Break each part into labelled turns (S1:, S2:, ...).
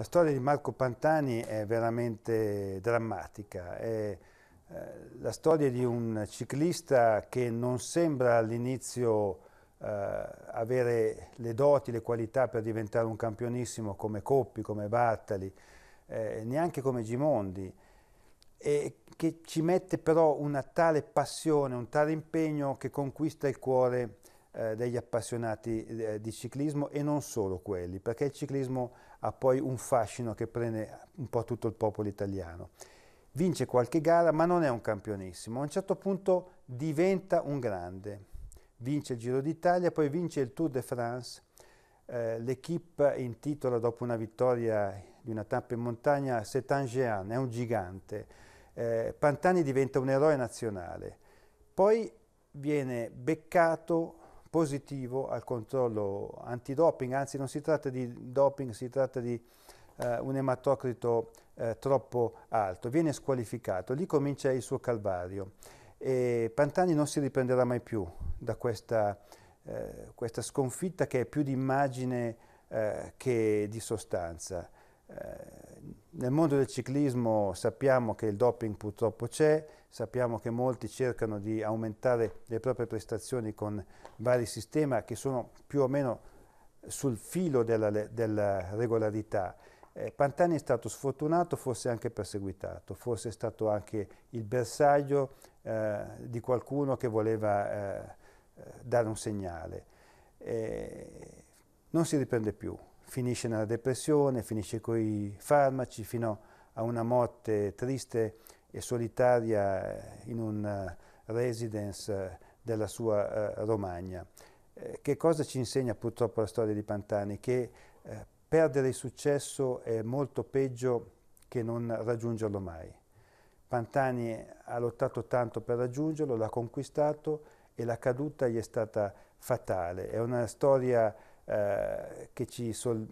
S1: La storia di Marco Pantani è veramente drammatica, è eh, la storia di un ciclista che non sembra all'inizio eh, avere le doti, le qualità per diventare un campionissimo come Coppi, come Bartali, eh, neanche come Gimondi, e che ci mette però una tale passione, un tale impegno che conquista il cuore eh, degli appassionati eh, di ciclismo e non solo quelli, perché il ciclismo ha poi un fascino che prende un po' tutto il popolo italiano. Vince qualche gara, ma non è un campionissimo. A un certo punto diventa un grande. Vince il Giro d'Italia, poi vince il Tour de France. Eh, L'equipe intitola dopo una vittoria di una tappa in montagna C'est un è un gigante. Eh, Pantani diventa un eroe nazionale. Poi viene beccato positivo al controllo antidoping, anzi non si tratta di doping, si tratta di eh, un ematocrito eh, troppo alto, viene squalificato, lì comincia il suo calvario e Pantani non si riprenderà mai più da questa, eh, questa sconfitta che è più di immagine eh, che di sostanza. Eh, nel mondo del ciclismo sappiamo che il doping purtroppo c'è, sappiamo che molti cercano di aumentare le proprie prestazioni con vari sistemi che sono più o meno sul filo della, della regolarità. Eh, Pantani è stato sfortunato, forse anche perseguitato, forse è stato anche il bersaglio eh, di qualcuno che voleva eh, dare un segnale. Eh, non si riprende più, finisce nella depressione, finisce con i farmaci, fino a una morte triste e solitaria in un eh, residence eh, della sua eh, Romagna. Che cosa ci insegna purtroppo la storia di Pantani? Che perdere il successo è molto peggio che non raggiungerlo mai. Pantani ha lottato tanto per raggiungerlo, l'ha conquistato e la caduta gli è stata fatale. È una storia eh, che ci, sol-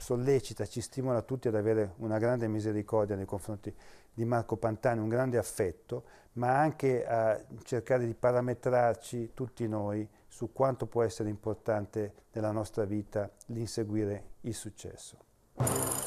S1: sollecita, ci stimola tutti ad avere una grande misericordia nei confronti di Marco Pantani, un grande affetto, ma anche a cercare di parametrarci tutti noi su quanto può essere importante nella nostra vita l'inseguire il successo.